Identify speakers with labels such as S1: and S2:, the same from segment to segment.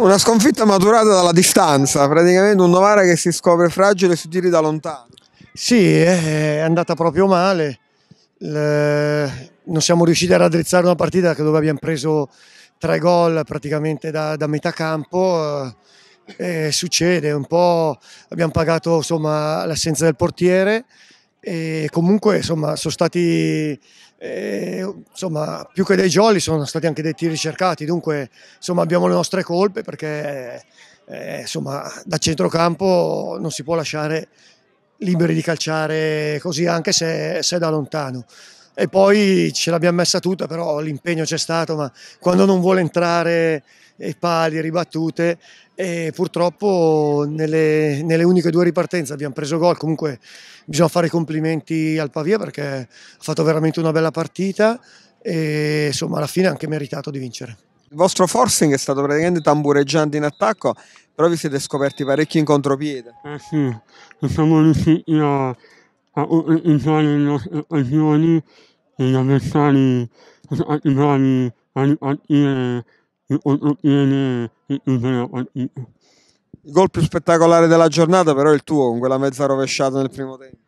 S1: Una sconfitta maturata dalla distanza, praticamente un Novara che si scopre fragile sui tiri da lontano.
S2: Sì, è andata proprio male. Le... Eh, non siamo riusciti a raddrizzare una partita dove abbiamo preso tre gol praticamente da, da metà campo. Eh, e succede un po', abbiamo pagato l'assenza del portiere e comunque insomma sono stati e, insomma, più che dei jolly sono stati anche dei tiri cercati, dunque insomma, abbiamo le nostre colpe perché eh, insomma, da centrocampo non si può lasciare liberi di calciare così anche se, se da lontano e poi ce l'abbiamo messa tutta, però l'impegno c'è stato, ma quando non vuole entrare e pali, ribattute e purtroppo nelle, nelle uniche due ripartenze abbiamo preso gol, comunque bisogna fare i complimenti al Pavia perché ha fatto veramente una bella partita e insomma alla fine ha anche
S3: meritato di vincere.
S1: Il vostro forcing è stato praticamente tambureggiante in attacco, però vi siete scoperti parecchi in contropiede.
S3: Eh sì, siamo riusciti a a utilizzare le nostre occasioni e gli avversari sono stati bravi a ripartire il contropiede e chiudere la partita.
S1: Il gol più spettacolare della giornata però è il tuo, con quella mezza rovesciata nel primo tempo.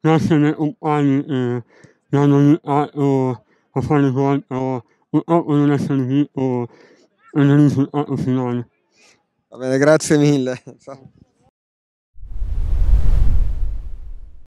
S3: Grazie ai miei compagni che mi hanno aiutato a fare quanto purtroppo non è servito nel risultato finale.
S1: Va bene, grazie mille.